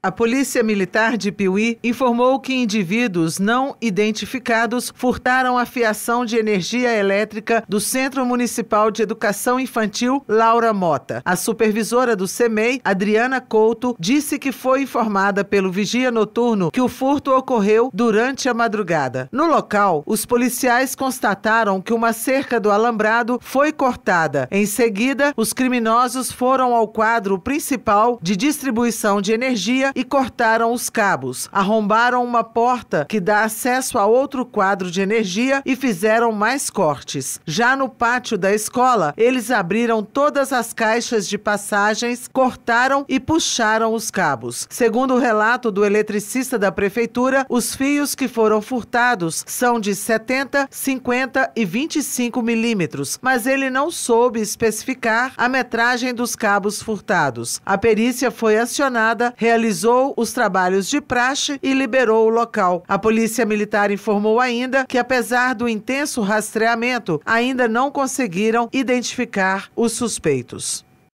A Polícia Militar de Piuí informou que indivíduos não identificados furtaram a fiação de energia elétrica do Centro Municipal de Educação Infantil Laura Mota. A supervisora do CEMEI, Adriana Couto, disse que foi informada pelo vigia noturno que o furto ocorreu durante a madrugada. No local, os policiais constataram que uma cerca do alambrado foi cortada. Em seguida, os criminosos foram ao quadro principal de distribuição de energia e cortaram os cabos. Arrombaram uma porta que dá acesso a outro quadro de energia e fizeram mais cortes. Já no pátio da escola, eles abriram todas as caixas de passagens, cortaram e puxaram os cabos. Segundo o relato do eletricista da prefeitura, os fios que foram furtados são de 70, 50 e 25 milímetros, mas ele não soube especificar a metragem dos cabos furtados. A perícia foi acionada, realizou realizou os trabalhos de praxe e liberou o local. A Polícia Militar informou ainda que, apesar do intenso rastreamento, ainda não conseguiram identificar os suspeitos.